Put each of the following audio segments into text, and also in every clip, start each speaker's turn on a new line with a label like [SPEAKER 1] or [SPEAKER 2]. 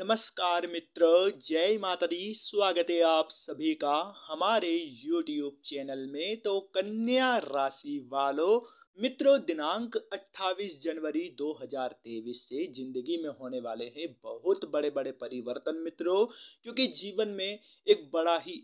[SPEAKER 1] नमस्कार मित्र जय माता दी स्वागत है आप सभी का हमारे YouTube चैनल में तो कन्या राशि वालों मित्रों दिनांक 28 जनवरी 2023 से जिंदगी में होने वाले हैं बहुत बड़े बड़े परिवर्तन मित्रों क्योंकि जीवन में एक बड़ा ही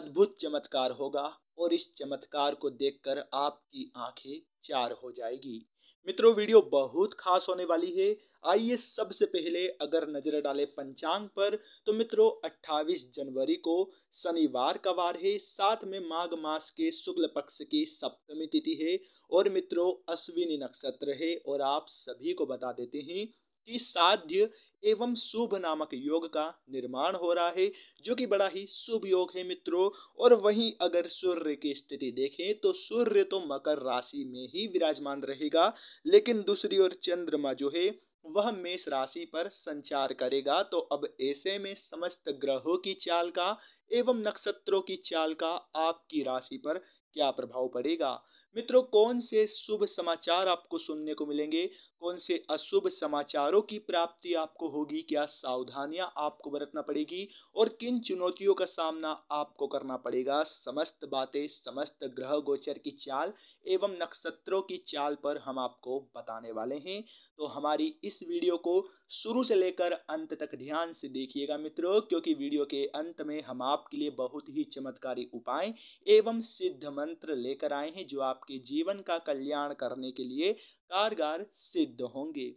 [SPEAKER 1] अद्भुत चमत्कार होगा और इस चमत्कार को देखकर आपकी आंखें चार हो जाएगी मित्रों वीडियो बहुत खास होने वाली है आइए सबसे पहले अगर नजर डालें पंचांग पर तो मित्रों 28 जनवरी को शनिवार का वार है साथ में माघ मास के शुक्ल पक्ष की सप्तमी तिथि है और मित्रों अश्विनी नक्षत्र है और आप सभी को बता देते हैं कि साध्य एवं शुभ नामक योग का निर्माण हो रहा है जो कि बड़ा ही शुभ योग है मित्रों और वहीं अगर सूर्य की स्थिति देखें तो सूर्य तो मकर राशि में ही विराजमान रहेगा लेकिन दूसरी ओर चंद्रमा जो है वह मेष राशि पर संचार करेगा तो अब ऐसे में समस्त ग्रहों की चाल का एवं नक्षत्रों की चाल का आपकी राशि पर क्या प्रभाव पड़ेगा मित्रों कौन से शुभ समाचार आपको सुनने को मिलेंगे कौन से अशुभ समाचारों की प्राप्ति आपको होगी क्या सावधानियां आपको बरतना पड़ेगी और किन चुनौतियों का सामना आपको करना पड़ेगा समस्त बातें समस्त ग्रह गोचर की चाल एवं नक्षत्रों की चाल पर हम आपको बताने वाले हैं तो हमारी इस वीडियो को शुरू से लेकर अंत तक ध्यान से देखिएगा मित्रों क्योंकि वीडियो के अंत में हम आपके लिए बहुत ही चमत्कारी उपाय एवं सिद्ध मंत्र लेकर आए हैं जो आपके जीवन का कल्याण करने के लिए कारगर सिद्ध सिद्ध होंगे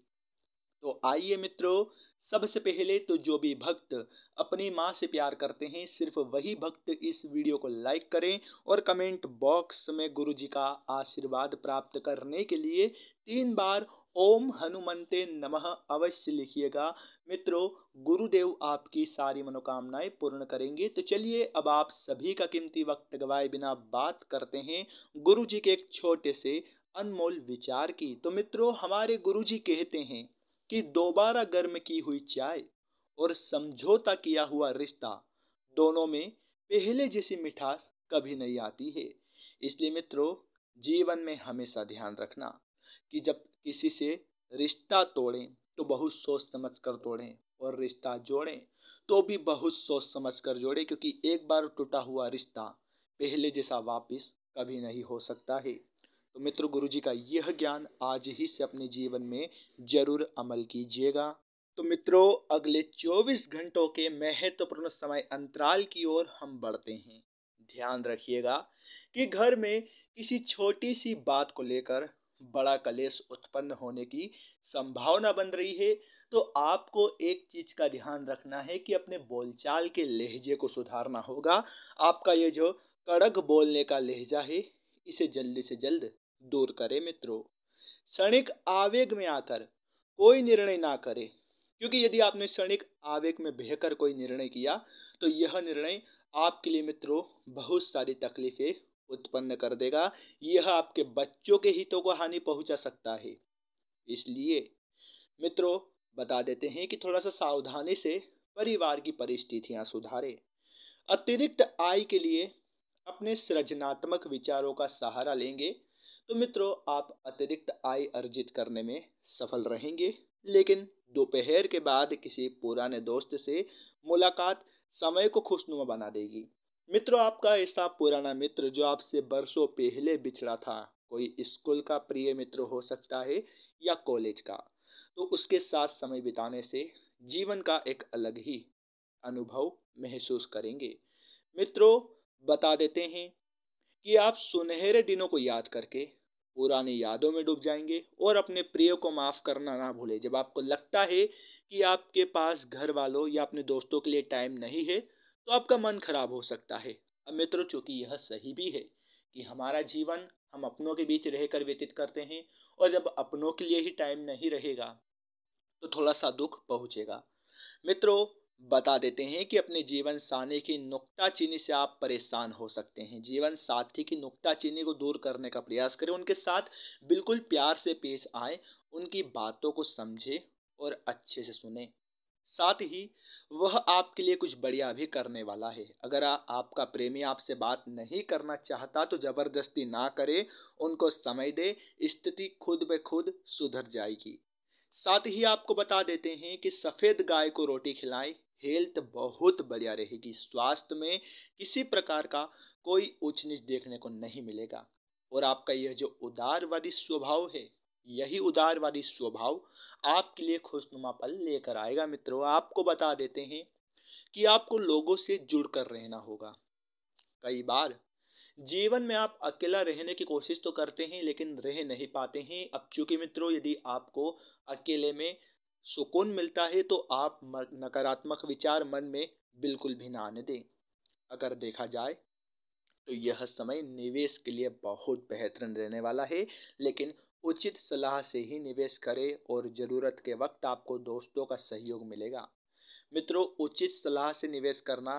[SPEAKER 1] तो आइए मित्रों सबसे पहले तो जो भी भक्त अपनी माँ से प्यार करते हैं सिर्फ वही भक्त इस वीडियो को लाइक करें और कमेंट बॉक्स में गुरु जी का आशीर्वाद प्राप्त करने के लिए तीन बार ओम हनुमंते नमः अवश्य लिखिएगा मित्रों गुरुदेव आपकी सारी मनोकामनाएं पूर्ण करेंगे तो चलिए अब आप सभी का कीमती वक्त गवाए बिना बात करते हैं गुरु जी के एक छोटे से अनमोल विचार की तो मित्रों हमारे गुरुजी कहते हैं कि दोबारा गर्म की हुई चाय और समझौता किया हुआ रिश्ता दोनों में पहले जैसी मिठास कभी नहीं आती है इसलिए मित्रों जीवन में हमेशा ध्यान रखना कि जब किसी से रिश्ता तोड़ें तो बहुत सोच समझ कर तोड़ें और रिश्ता जोड़ें तो भी बहुत सोच समझ कर जोड़ें क्योंकि एक बार टूटा हुआ रिश्ता पहले जैसा वापस कभी नहीं हो सकता है तो मित्र गुरु जी का यह ज्ञान आज ही से अपने जीवन में जरूर अमल कीजिएगा तो मित्रों अगले 24 घंटों के महत्वपूर्ण समय अंतराल की ओर हम बढ़ते हैं ध्यान रखिएगा कि घर में किसी छोटी सी बात को लेकर बड़ा कलेश उत्पन्न होने की संभावना बन रही है तो आपको एक चीज का ध्यान रखना है कि अपने बोलचाल के लहजे को सुधारना होगा आपका ये जो कड़क बोलने का लहजा है इसे जल्दी से जल्द दूर करे मित्रों क्षणिक आवेग में आकर कोई निर्णय ना करे क्योंकि यदि आपने क्षणिक आवेग में बहकर कोई निर्णय किया तो यह निर्णय आपके लिए मित्रों बहुत सारी तकलीफें उत्पन्न कर देगा यह आपके बच्चों के हितों को हानि पहुंचा सकता है इसलिए मित्रों बता देते हैं कि थोड़ा सा सावधानी से परिवार की परिस्थितियां सुधारें अतिरिक्त आय के लिए अपने सृजनात्मक विचारों का सहारा लेंगे तो मित्रों आप अतिरिक्त आय अर्जित करने में सफल रहेंगे लेकिन दोपहर के बाद किसी पुराने दोस्त से मुलाकात समय को खुशनुमा बना देगी मित्रों आपका ऐसा पुराना मित्र जो आपसे बरसों पहले बिछड़ा था कोई स्कूल का प्रिय मित्र हो सकता है या कॉलेज का तो उसके साथ समय बिताने से जीवन का एक अलग ही अनुभव महसूस करेंगे मित्रों बता देते हैं कि आप सुनहरे दिनों को याद करके पुराने यादों में डूब जाएंगे और अपने प्रिय को माफ़ करना ना भूलें जब आपको लगता है कि आपके पास घर वालों या अपने दोस्तों के लिए टाइम नहीं है तो आपका मन खराब हो सकता है अब मित्रों चूँकि यह सही भी है कि हमारा जीवन हम अपनों के बीच रहकर व्यतीत करते हैं और जब अपनों के लिए ही टाइम नहीं रहेगा तो थोड़ा सा दुख पहुँचेगा मित्रों बता देते हैं कि अपने जीवन सानी की नुकता चीनी से आप परेशान हो सकते हैं जीवन साथी की नुकता चीनी को दूर करने का प्रयास करें उनके साथ बिल्कुल प्यार से पेश आए उनकी बातों को समझें और अच्छे से सुने साथ ही वह आपके लिए कुछ बढ़िया भी करने वाला है अगर आ, आपका प्रेमी आपसे बात नहीं करना चाहता तो ज़बरदस्ती ना करे उनको समय दे स्थिति खुद ब खुद सुधर जाएगी साथ ही आपको बता देते हैं कि सफ़ेद गाय को रोटी खिलाएं हेल्थ बहुत बढ़िया रहेगी स्वास्थ्य में किसी प्रकार का कोई ऊंच नीच देखने को नहीं मिलेगा और आपका यह जो उदारवादी स्वभाव है यही उदारवादी स्वभाव आपके लिए खुशनुमा पल लेकर आएगा मित्रों आपको बता देते हैं कि आपको लोगों से जुड़कर रहना होगा कई बार जीवन में आप अकेला रहने की कोशिश तो करते हैं लेकिन रह नहीं पाते हैं अब चूंकि मित्रों यदि आपको अकेले में सुकून मिलता है तो आप नकारात्मक विचार मन में बिल्कुल भी ना आने दें अगर देखा जाए तो यह समय निवेश के लिए बहुत बेहतरीन रहने वाला है लेकिन उचित सलाह से ही निवेश करें और ज़रूरत के वक्त आपको दोस्तों का सहयोग मिलेगा मित्रों उचित सलाह से निवेश करना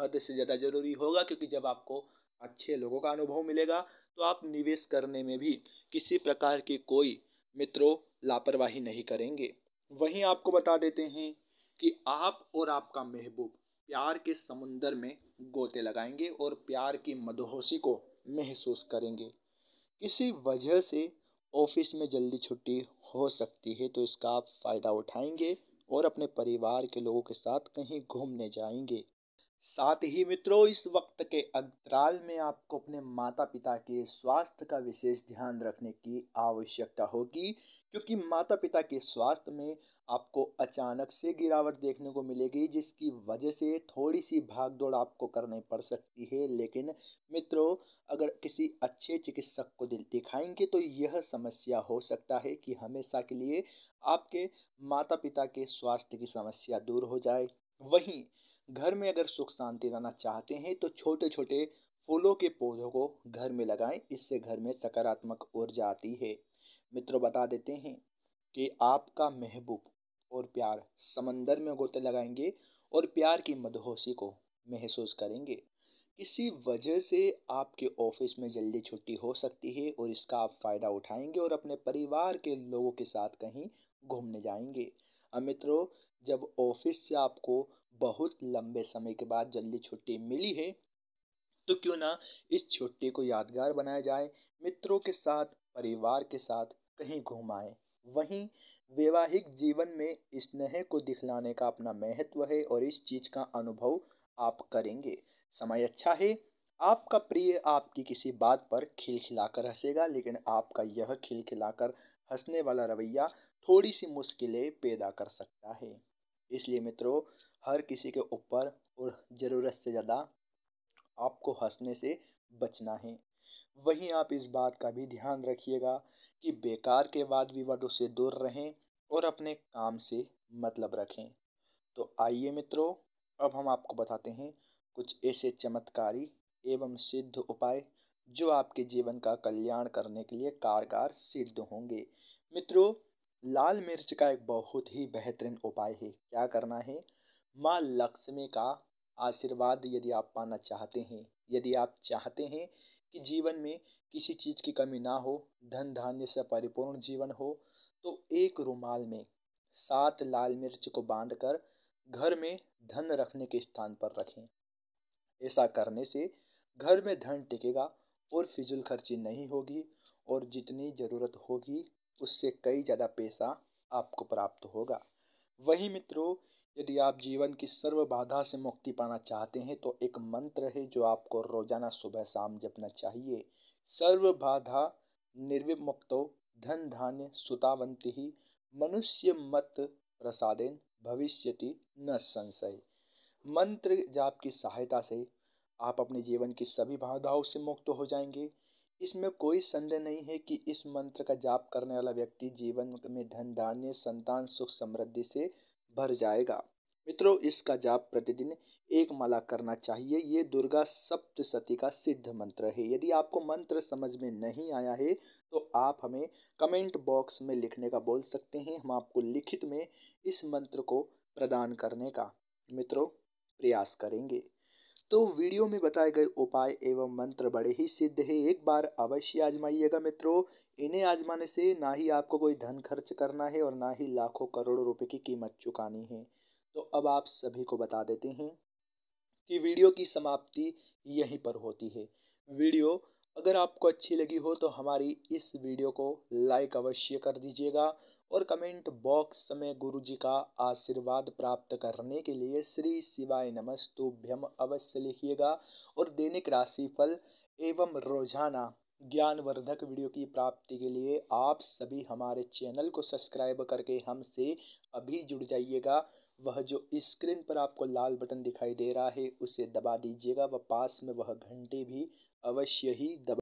[SPEAKER 1] हद से ज़्यादा ज़रूरी होगा क्योंकि जब आपको अच्छे लोगों का अनुभव मिलेगा तो आप निवेश करने में भी किसी प्रकार की कोई मित्रों लापरवाही नहीं करेंगे वहीं आपको बता देते हैं कि आप और आपका महबूब प्यार के समुंदर में गोते लगाएंगे और प्यार की मदहोशी को महसूस करेंगे किसी वजह से ऑफिस में जल्दी छुट्टी हो सकती है तो इसका आप फ़ायदा उठाएंगे और अपने परिवार के लोगों के साथ कहीं घूमने जाएंगे साथ ही मित्रों इस वक्त के अंतराल में आपको अपने माता पिता के स्वास्थ्य का विशेष ध्यान रखने की आवश्यकता होगी क्योंकि माता पिता के स्वास्थ्य में आपको अचानक से गिरावट देखने को मिलेगी जिसकी वजह से थोड़ी सी भाग दौड़ आपको करनी पड़ सकती है लेकिन मित्रों अगर किसी अच्छे चिकित्सक को दिल दिखाएंगे तो यह समस्या हो सकता है कि हमेशा के लिए आपके माता पिता के स्वास्थ्य की समस्या दूर हो जाए वहीं घर में अगर सुख शांति लाना चाहते हैं तो छोटे छोटे फूलों के पौधों को घर में लगाएं इससे घर में सकारात्मक ऊर्जा आती है मित्रों बता देते हैं कि आपका महबूब और प्यार समंदर में गोते लगाएंगे और प्यार की मदहोशी को महसूस करेंगे किसी वजह से आपके ऑफिस में जल्दी छुट्टी हो सकती है और इसका आप फ़ायदा उठाएंगे और अपने परिवार के लोगों के साथ कहीं घूमने जाएंगे अब मित्रों जब ऑफिस से आपको बहुत लंबे समय के बाद जल्दी छुट्टी मिली है तो क्यों ना इस छुट्टी को यादगार बनाया जाए मित्रों के साथ परिवार के साथ कहीं घुमाएं वहीं वैवाहिक जीवन में स्नेह को दिखलाने का अपना महत्व है और इस चीज़ का अनुभव आप करेंगे समय अच्छा है आपका प्रिय आपकी किसी बात पर खिलखिलाकर हंसेगा लेकिन आपका यह खिलखिलाकर हंसने वाला रवैया थोड़ी सी मुश्किलें पैदा कर सकता है इसलिए मित्रों हर किसी के ऊपर और ज़रूरत से ज़्यादा आपको हंसने से बचना है वहीं आप इस बात का भी ध्यान रखिएगा कि बेकार के वाद विवादों से दूर रहें और अपने काम से मतलब रखें तो आइए मित्रों अब हम आपको बताते हैं कुछ ऐसे चमत्कारी एवं सिद्ध उपाय जो आपके जीवन का कल्याण करने के लिए कारगर सिद्ध होंगे मित्रों लाल मिर्च का एक बहुत ही बेहतरीन उपाय है क्या करना है माँ लक्ष्मी का आशीर्वाद यदि आप पाना चाहते हैं यदि आप चाहते हैं कि जीवन में किसी चीज़ की कमी ना हो धन धान्य से परिपूर्ण जीवन हो तो एक रुमाल में सात लाल मिर्च को बांधकर घर में धन रखने के स्थान पर रखें ऐसा करने से घर में धन टिकेगा और फिजूल खर्ची नहीं होगी और जितनी ज़रूरत होगी उससे कई ज़्यादा पैसा आपको प्राप्त होगा वही मित्रों यदि आप जीवन की सर्व बाधा से मुक्ति पाना चाहते हैं तो एक मंत्र है जो आपको रोजाना सुबह शाम जपना चाहिए सर्व बाधा निर्विमुक्तो धन धान्य सुतावंती ही मनुष्य मत प्रसादेन भविष्यति न संशय मंत्र जाप की सहायता से आप अपने जीवन की सभी बाधाओं से मुक्त हो जाएंगे इसमें कोई संदेह नहीं है कि इस मंत्र का जाप करने वाला व्यक्ति जीवन में धन धान्य संतान सुख समृद्धि से भर जाएगा मित्रों इसका जाप प्रतिदिन एक माला करना चाहिए ये दुर्गा सप्तशती का सिद्ध मंत्र है यदि आपको मंत्र समझ में नहीं आया है तो आप हमें कमेंट बॉक्स में लिखने का बोल सकते हैं हम आपको लिखित में इस मंत्र को प्रदान करने का मित्रों प्रयास करेंगे तो वीडियो में बताए गए उपाय एवं मंत्र बड़े ही सिद्ध है एक बार अवश्य आजमाइएगा मित्रों इन्हें आजमाने से ना ही आपको कोई धन खर्च करना है और ना ही लाखों करोड़ों रुपए की कीमत चुकानी है तो अब आप सभी को बता देते हैं कि वीडियो की समाप्ति यहीं पर होती है वीडियो अगर आपको अच्छी लगी हो तो हमारी इस वीडियो को लाइक अवश्य कर दीजिएगा और कमेंट बॉक्स में गुरु जी का आशीर्वाद प्राप्त करने के लिए श्री शिवाय नमस्तुभ्यम अवश्य लिखिएगा और दैनिक राशिफल एवं रोजाना ज्ञानवर्धक वीडियो की प्राप्ति के लिए आप सभी हमारे चैनल को सब्सक्राइब करके हमसे अभी जुड़ जाइएगा वह जो स्क्रीन पर आपको लाल बटन दिखाई दे रहा है उसे दबा दीजिएगा व पास में वह घंटे भी अवश्य ही दबा